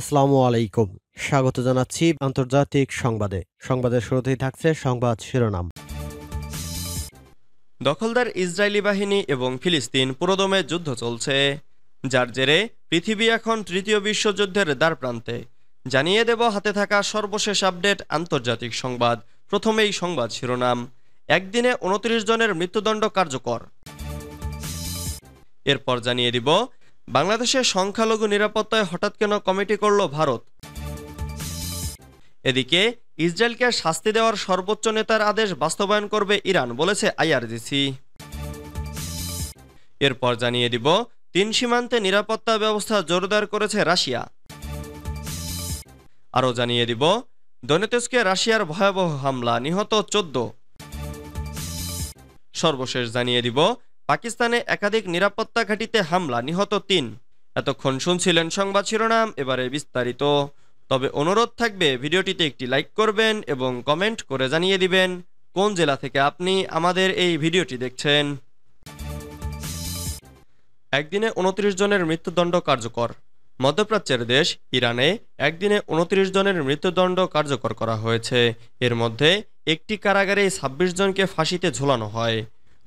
আসসালামু আলাইকুম স্বাগত জানাচ্ছি আন্তর্জাতিক সংবাদে সংবাদের শুরুতেই থাকছে সংবাদ শিরোনাম দখলদার ইসরায়েলি বাহিনী এবং ফিলিস্তিন পুরোদমে যুদ্ধ চলছে যার জেরে পৃথিবী এখন তৃতীয় বিশ্বযুদ্ধের দ্বার প্রান্তে জানিয়ে দেব হাতে থাকা সর্বশেষ আপডেট আন্তর্জাতিক সংবাদ প্রথমেই সংবাদ শিরোনাম একদিনে উনত্রিশ জনের মৃত্যুদণ্ড কার্যকর এরপর জানিয়ে দিব বাংলাদেশের সংখ্যালঘু নিরাপত্তায় হঠাৎ কেন কমিটি করল ভারত এদিকে ইসরায়েলকে শাস্তি দেওয়ার সর্বোচ্চ নেতার আদেশ বাস্তবায়ন করবে ইরান বলেছে আইআরজিসি এরপর জানিয়ে দিব তিন সীমান্তে নিরাপত্তা ব্যবস্থা জোরদার করেছে রাশিয়া আরও জানিয়ে দিব দনেতস্কে রাশিয়ার ভয়াবহ হামলা নিহত চোদ্দ সর্বশেষ জানিয়ে দিব পাকিস্তানে একাধিক নিরাপত্তা ঘাঁটিতে হামলা নিহত তিন এতক্ষণ শুনছিলেন সংবাদ শিরোনাম এবারে বিস্তারিত তবে অনুরোধ থাকবে ভিডিওটিতে একটি লাইক করবেন এবং কমেন্ট করে জানিয়ে দিবেন কোন জেলা থেকে আপনি আমাদের এই ভিডিওটি দেখছেন একদিনে উনত্রিশ জনের মৃত্যুদণ্ড কার্যকর মধ্যপ্রাচ্যের দেশ ইরানে একদিনে উনত্রিশ জনের মৃত্যুদণ্ড কার্যকর করা হয়েছে এর মধ্যে একটি কারাগারে ছাব্বিশ জনকে ফাঁসিতে ঝোলানো হয়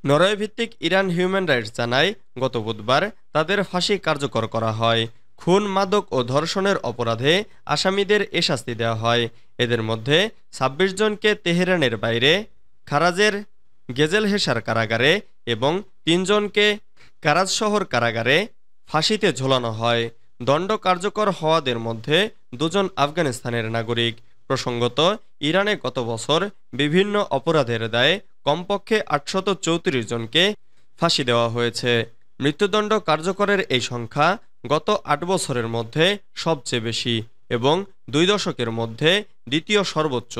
নরওয়ে ভিত্তিক ইরান হিউম্যান রাইটস জানায় গত বুধবার তাদের ফাঁসি কার্যকর করা হয় খুন মাদক ও ধর্ষণের অপরাধে আসামিদের এ শাস্তি দেওয়া হয় এদের মধ্যে ২৬ জনকে তেহরানের বাইরে খারাজের গেজেল হেসার কারাগারে এবং তিনজনকে কারাজ শহর কারাগারে ফাঁসিতে ঝোলানো হয় দণ্ড কার্যকর হওয়াদের মধ্যে দুজন আফগানিস্তানের নাগরিক প্রসঙ্গত ইরানে গত বছর বিভিন্ন অপরাধের দায়ে কমপক্ষে আটশত চৌত্রিশ জনকে ফাঁসি দেওয়া হয়েছে মৃত্যুদণ্ড কার্যকরের এই সংখ্যা গত আট বছরের মধ্যে সবচেয়ে বেশি এবং দুই দশকের মধ্যে দ্বিতীয় সর্বোচ্চ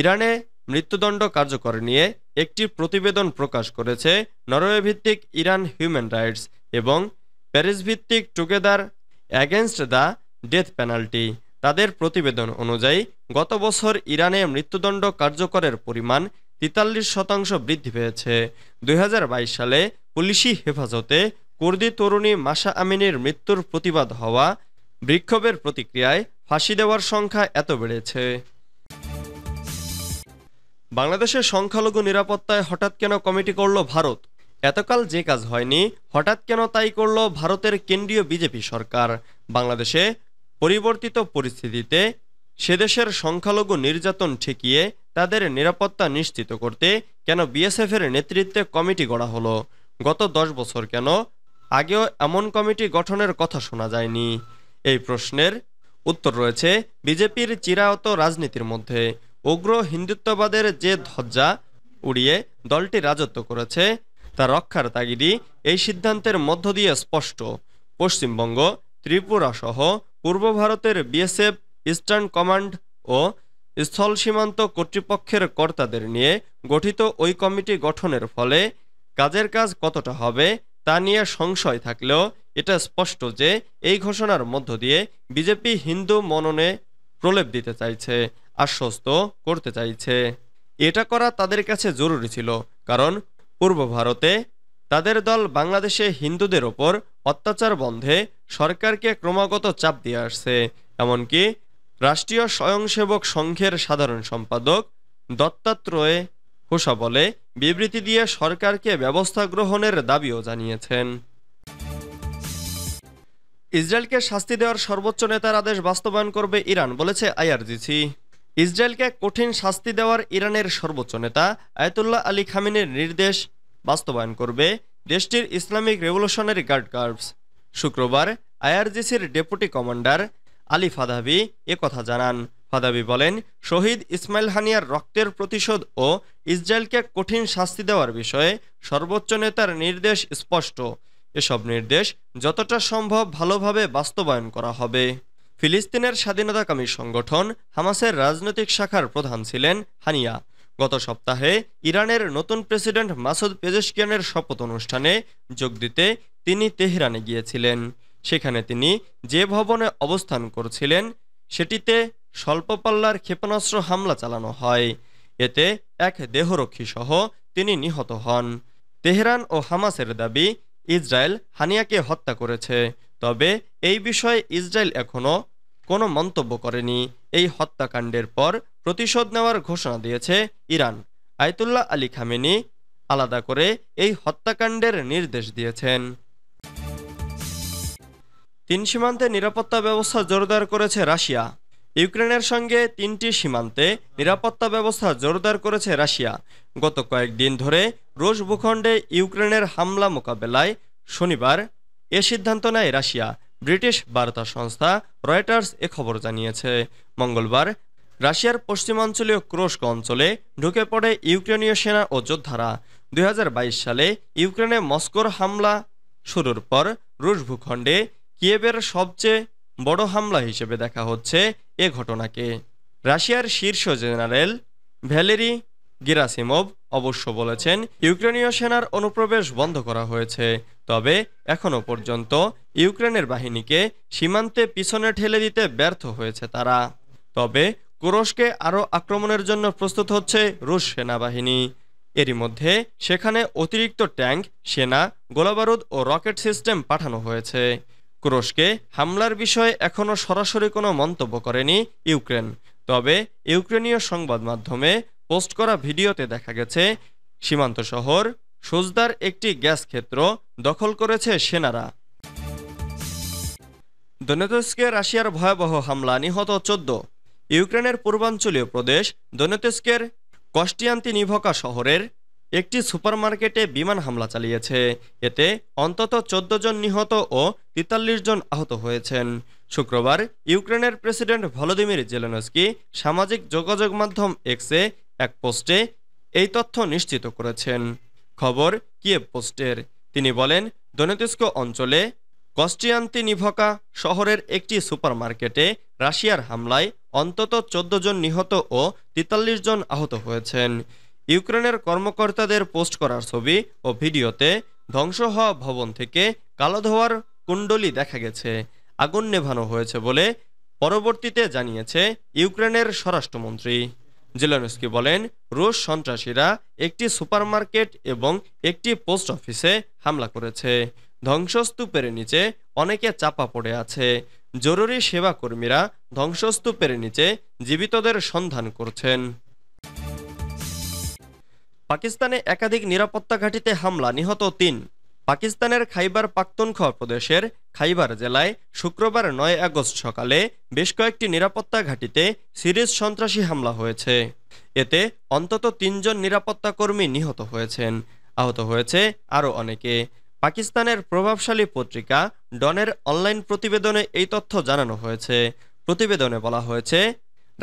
ইরানে মৃত্যুদণ্ড কার্যকর নিয়ে একটি প্রতিবেদন প্রকাশ করেছে নরওয়ে ভিত্তিক ইরান হিউম্যান রাইটস এবং প্যারিস ভিত্তিক together against the death penalty তাদের প্রতিবেদন অনুযায়ী গত বছর ইরানে মৃত্যুদণ্ড কার্যকরের পরিমাণ তেতাল্লিশ শতাংশ বৃদ্ধি পেয়েছে দুই সালে পুলিশি হেফাজতে কুর্দি তরুণী মাসা আমিনের মৃত্যুর প্রতিবাদ হওয়া বিক্ষোভের প্রতিক্রিয়ায় ফাঁসি দেওয়ার সংখ্যা এত বেড়েছে বাংলাদেশের সংখ্যালঘু নিরাপত্তায় হঠাৎ কেন কমিটি করল ভারত এতকাল যে কাজ হয়নি হঠাৎ কেন তাই করল ভারতের কেন্দ্রীয় বিজেপি সরকার বাংলাদেশে পরিবর্তিত পরিস্থিতিতে সেদেশের সংখ্যালঘু নির্যাতন ঠেকিয়ে তাদের নিরাপত্তা নিশ্চিত করতে কেন বিএসএফের নেতৃত্বে কমিটি গড়া হলো গত দশ বছর কেন আগেও এমন কমিটি গঠনের কথা শোনা যায়নি এই প্রশ্নের উত্তর রয়েছে বিজেপির চিরায়ত রাজনীতির মধ্যে উগ্র হিন্দুত্ববাদের যে ধজ্জা উড়িয়ে দলটি রাজত্ব করেছে তা রক্ষার তাগিদি এই সিদ্ধান্তের মধ্য দিয়ে স্পষ্ট পশ্চিমবঙ্গ ত্রিপুরা সহ পূর্ব ভারতের বিএসএফ ইস্টার্ন কমান্ড ও স্থল সীমান্ত কর্তৃপক্ষের কর্তাদের নিয়ে গঠিত ওই কমিটি গঠনের ফলে কাজের কাজ কতটা হবে তা নিয়ে সংশয় থাকলেও এটা স্পষ্ট যে এই ঘোষণার মধ্য দিয়ে বিজেপি হিন্দু মননে প্রলেপ দিতে চাইছে আশ্বস্ত করতে চাইছে এটা করা তাদের কাছে জরুরি ছিল কারণ পূর্ব ভারতে তাদের দল বাংলাদেশে হিন্দুদের ওপর অত্যাচার বন্ধে সরকারকে ক্রমাগত চাপ দিয়ে আসছে এমনকি রাষ্ট্রীয় স্বয়ংসেবক সংঘের সাধারণ সম্পাদক দত্তাত্রয় হোসা বলে বিবৃতি দিয়ে সরকারকে ব্যবস্থা গ্রহণের দাবিও জানিয়েছেন ইসরায়েলকে শাস্তি দেওয়ার সর্বোচ্চ নেতার আদেশ বাস্তবায়ন করবে ইরান বলেছে আইআরজিসি ইসরায়েলকে কঠিন শাস্তি দেওয়ার ইরানের সর্বোচ্চ নেতা আয়তুল্লাহ আলী খামিনের নির্দেশ বাস্তবায়ন করবে দেশটির ইসলামিক রেভলিউশনারি গার্ড কার্ভস শুক্রবার আইআরজিসির ডেপুটি কমান্ডার আলী ফাদাবি এ কথা জানান ফাদাবি বলেন শহীদ ইসমাইল হানিয়ার রক্তের প্রতিশোধ ও ইসরায়েলকে কঠিন শাস্তি দেওয়ার বিষয়ে সর্বোচ্চ নেতার নির্দেশ স্পষ্ট এসব নির্দেশ যতটা সম্ভব ভালোভাবে বাস্তবায়ন করা হবে ফিলিস্তিনের স্বাধীনতাকামী সংগঠন হামাসের রাজনৈতিক শাখার প্রধান ছিলেন হানিয়া গত সপ্তাহে ইরানের নতুন প্রেসিডেন্ট মাসুদ পেজেশকিয়ানের শপথ অনুষ্ঠানে যোগ দিতে তিনি তেহরানে গিয়েছিলেন সেখানে তিনি যে ভবনে অবস্থান করছিলেন সেটিতে স্বল্পপাল্লার ক্ষেপণাস্ত্র হামলা চালানো হয় এতে এক দেহরক্ষীসহ তিনি নিহত হন তেহরান ও হামাসের দাবি ইসরায়েল হানিয়াকে হত্যা করেছে তবে এই বিষয়ে ইসরায়েল এখনও কোনো মন্তব্য করেনি এই হত্যাকাণ্ডের পর প্রতিশোধ নেওয়ার ঘোষণা দিয়েছে ইরান আয়তুল্লাহ আলী খামেনি আলাদা করে এই হত্যাকাণ্ডের নির্দেশ দিয়েছেন তিন সীমান্তে নিরাপত্তা ব্যবস্থা জোরদার করেছে রাশিয়া ইউক্রেনের সঙ্গে তিনটি সীমান্তে নিরাপত্তা ব্যবস্থা জোরদার করেছে রাশিয়া গত কয়েকদিন ধরে রুশ ভূখণ্ডে ইউক্রেনের হামলা মোকাবেলায় শনিবার এ সিদ্ধান্ত নেয় রাশিয়া ব্রিটিশ বার্তা সংস্থা রয়টার্স এ খবর জানিয়েছে মঙ্গলবার রাশিয়ার পশ্চিমাঞ্চলীয় ক্রোস্ক অঞ্চলে ঢুকে পড়ে ইউক্রেনীয় সেনা ও যোদ্ধারা দুই সালে ইউক্রেনে মস্কোর হামলা শুরুর পর রুশ ভূখণ্ডে কিয়েবের সবচেয়ে বড় হামলা হিসেবে দেখা হচ্ছে এ ঘটনাকে রাশিয়ার শীর্ষ জেনারেল ভ্যালেরি গিরাসিমভ অবশ্য বলেছেন ইউক্রেনীয় সেনার অনুপ্রবেশ বন্ধ করা হয়েছে তবে এখনও পর্যন্ত ইউক্রেনের বাহিনীকে সীমান্তে পিছনে ঠেলে দিতে ব্যর্থ হয়েছে তারা তবে কুরস্কে আরও আক্রমণের জন্য প্রস্তুত হচ্ছে রুশ সেনাবাহিনী এরই মধ্যে সেখানে অতিরিক্ত ট্যাঙ্ক সেনা গোলাবারুদ ও রকেট সিস্টেম পাঠানো হয়েছে ক্রোশকে হামলার বিষয়ে এখনও সরাসরি কোনো মন্তব্য করেনি ইউক্রেন তবে ইউক্রেনীয় সংবাদ মাধ্যমে পোস্ট করা ভিডিওতে দেখা গেছে সীমান্ত শহর সোজদার একটি গ্যাস ক্ষেত্র দখল করেছে সেনারা দনেতস্কে রাশিয়ার ভয়াবহ হামলা নিহত চোদ্দ ইউক্রেনের পূর্বাঞ্চলীয় প্রদেশ দনেতস্কের নিভকা শহরের একটি সুপারমার্কেটে বিমান হামলা চালিয়েছে এতে অন্তত চোদ্দ জন নিহত ও তেতাল্লিশ জন আহত হয়েছেন শুক্রবার ইউক্রেনের প্রেসিডেন্ট ভলোদিমির জেলেনস্কি সামাজিক যোগাযোগ মাধ্যম এক্সে এক পোস্টে এই তথ্য নিশ্চিত করেছেন খবর কিয়েভ পোস্টের তিনি বলেন দনেতস্ক অঞ্চলে নিভকা শহরের একটি সুপারমার্কেটে রাশিয়ার হামলায় অন্তত চোদ্দ জন নিহত ও তেতাল্লিশ জন আহত হয়েছেন ইউক্রেনের কর্মকর্তাদের পোস্ট করার ছবি ও ভিডিওতে ধ্বংস হওয়া ভবন থেকে কালো ধোয়ার কুণ্ডলি দেখা গেছে আগুন নেভানো হয়েছে বলে পরবর্তীতে জানিয়েছে ইউক্রেনের স্বরাষ্ট্রমন্ত্রী জেলানস্কি বলেন রুশ সন্ত্রাসীরা একটি সুপারমার্কেট এবং একটি পোস্ট অফিসে হামলা করেছে ধ্বংসস্তূপের নিচে অনেকে চাপা পড়ে আছে জরুরি সেবা কর্মীরা ধ্বংসস্তূপের নিচে জীবিতদের সন্ধান করছেন পাকিস্তানে একাধিক নিরাপত্তা ঘাঁটিতে হামলা নিহত তিন পাকিস্তানের খাইবার পাক্তনখোয়া প্রদেশের খাইবার জেলায় শুক্রবার নয় আগস্ট সকালে বেশ কয়েকটি নিরাপত্তা ঘাঁটিতে সিরিজ সন্ত্রাসী হামলা হয়েছে এতে অন্তত তিনজন নিরাপত্তা কর্মী নিহত হয়েছেন আহত হয়েছে আরও অনেকে পাকিস্তানের প্রভাবশালী পত্রিকা ডনের অনলাইন প্রতিবেদনে এই তথ্য জানানো হয়েছে প্রতিবেদনে বলা হয়েছে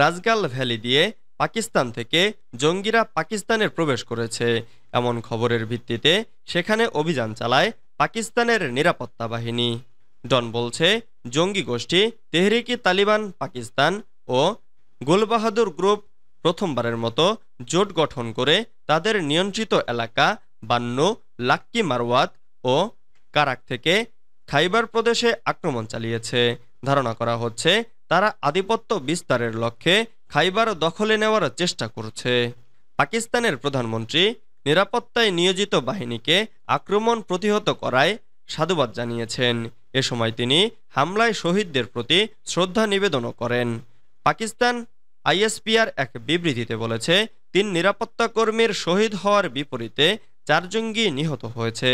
রাজগাল ভ্যালি দিয়ে পাকিস্তান থেকে জঙ্গিরা পাকিস্তানে প্রবেশ করেছে এমন খবরের ভিত্তিতে সেখানে অভিযান চালায় পাকিস্তানের নিরাপত্তা বাহিনী ডন বলছে জঙ্গি গোষ্ঠী তেহরিকি তালিবান পাকিস্তান ও গোলবাহাদুর গ্রুপ প্রথমবারের মতো জোট গঠন করে তাদের নিয়ন্ত্রিত এলাকা বান্ন লাক্কি মারওয়াত ও কারাক থেকে খাইবার প্রদেশে আক্রমণ চালিয়েছে ধারণা করা হচ্ছে তারা আধিপত্য বিস্তারের লক্ষ্যে খাইবার দখলে নেওয়ার চেষ্টা করছে পাকিস্তানের প্রধানমন্ত্রী নিরাপত্তায় নিয়োজিত বাহিনীকে আক্রমণ প্রতিহত করায় সাধুবাদ জানিয়েছেন এ সময় তিনি হামলায় শহীদদের প্রতি শ্রদ্ধা নিবেদনও করেন পাকিস্তান আইএসপিআর এক বিবৃতিতে বলেছে তিন নিরাপত্তা কর্মীর শহীদ হওয়ার বিপরীতে চার জঙ্গি নিহত হয়েছে